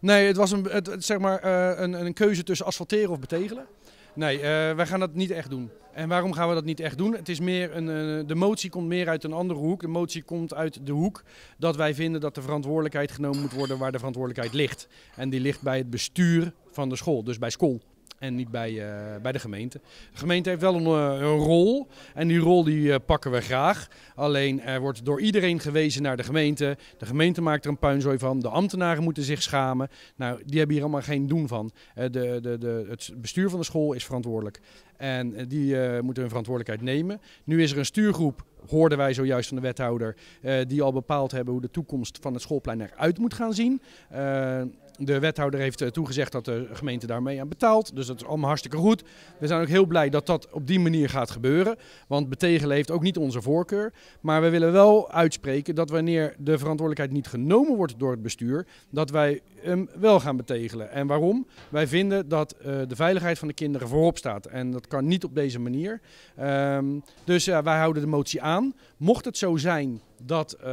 Nee, het was een, het, zeg maar, eh, een, een keuze tussen asfalteren of betegelen. Nee, eh, wij gaan dat niet echt doen. En waarom gaan we dat niet echt doen? Het is meer een, eh, de motie komt meer uit een andere hoek. De motie komt uit de hoek dat wij vinden dat de verantwoordelijkheid genomen moet worden waar de verantwoordelijkheid ligt. En die ligt bij het bestuur van de school, dus bij school en niet bij, eh, bij de gemeente. De gemeente heeft wel een, eh, een rol en die rol die eh, pakken we graag. Alleen er wordt door iedereen gewezen naar de gemeente. De gemeente maakt er een puinzooi van. De ambtenaren moeten zich schamen. Nou, die hebben hier allemaal geen doen van. de, de, de, het bestuur van de school is verantwoordelijk. En die moeten hun verantwoordelijkheid nemen. Nu is er een stuurgroep hoorden wij zojuist van de wethouder, eh, die al bepaald hebben hoe de toekomst van het schoolplein eruit moet gaan zien. Eh, de wethouder heeft eh, toegezegd dat de gemeente daarmee aan betaalt. Dus dat is allemaal hartstikke goed. We zijn ook heel blij dat dat op die manier gaat gebeuren. Want betegelen heeft ook niet onze voorkeur. Maar we willen wel uitspreken dat wanneer de verantwoordelijkheid niet genomen wordt door het bestuur, dat wij hem wel gaan betegelen. En waarom? Wij vinden dat de veiligheid van de kinderen voorop staat. En dat kan niet op deze manier. Ehm, dus wij houden de motie aan aan. Mocht het zo zijn dat, eh,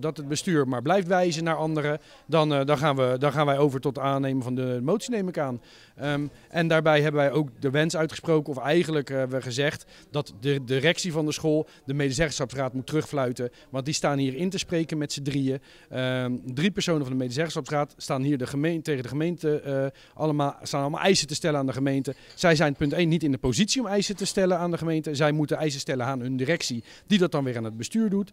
dat het bestuur maar blijft wijzen naar anderen, dan, eh, dan, gaan, we, dan gaan wij over tot aannemen van de motie, neem ik aan. Ehm, en daarbij hebben wij ook de wens uitgesproken, of eigenlijk hebben we gezegd, dat de directie van de school de medezeggenschapsraad moet terugfluiten. Want die staan hier in te spreken met z'n drieën. Ehm, drie personen van de medezeggenschapsraad staan hier de gemeente, tegen de gemeente eh, allemaal, staan allemaal eisen te stellen aan de gemeente. Zij zijn punt 1 niet in de positie om eisen te stellen aan de gemeente. Zij moeten eisen stellen aan hun directie, die dat dan weer aan het bestuur doet.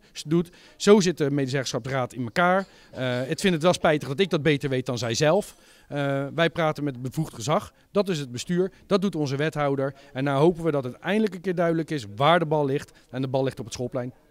Zo zit de medezeggenschapsraad in elkaar. ik eh, vind het wel spijtig dat ik dat beter weet dan zij zelf. Eh, wij praten met het bevoegd gezag. Dat is het bestuur. Dat doet onze wethouder. En nou hopen we dat het eindelijk een keer duidelijk is waar de bal ligt. En de bal ligt op het schoolplein.